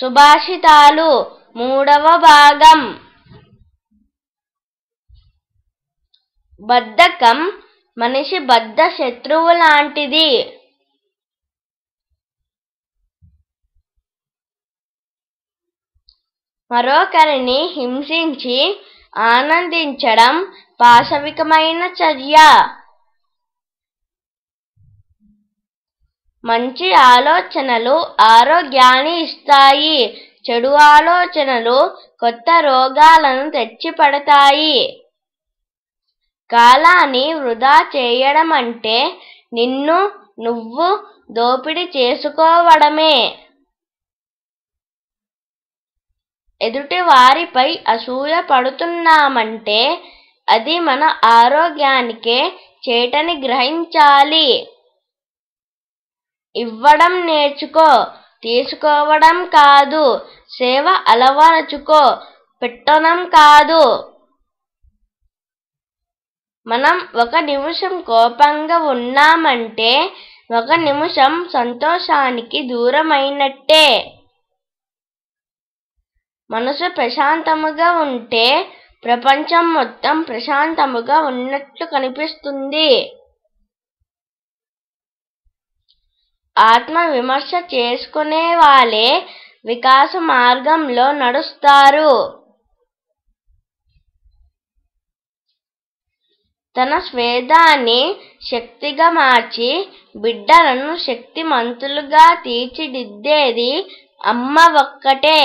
సుభాషితాలు మూడవ భాగం బద్ధకం మనిషి బద్ధ శత్రువు లాంటిది మరొకరిని హింసించి ఆనందించడం పాశవికమైన చర్య మంచి ఆలోచనలు ఆరోగ్యాన్ని ఇస్తాయి చెడు ఆలోచనలు కొత్త రోగాలను తెచ్చిపెడతాయి కాలాన్ని వృధా చేయడం అంటే నిన్ను నువ్వు దోపిడీ చేసుకోవడమే ఎదుటి వారిపై అసూయ పడుతున్నామంటే అది మన ఆరోగ్యానికే చేటని గ్రహించాలి ఇవ్వడం నేర్చుకో తీసుకోవడం కాదు సేవ అలవరచుకో పెట్టడం కాదు మనం ఒక నిమిషం కోపంగా ఉన్నామంటే ఒక నిమిషం సంతోషానికి దూరమైనట్టే మనసు ప్రశాంతముగా ఉంటే ప్రపంచం మొత్తం ప్రశాంతముగా ఉన్నట్లు కనిపిస్తుంది ఆత్మ విమర్శ చేసుకునే వాళ్ళే వికాస మార్గంలో నడుస్తారు తన స్వేదాన్ని శక్తిగా మార్చి బిడ్డలను శక్తిమంతులుగా తీర్చిదిద్దేది అమ్మ ఒక్కటే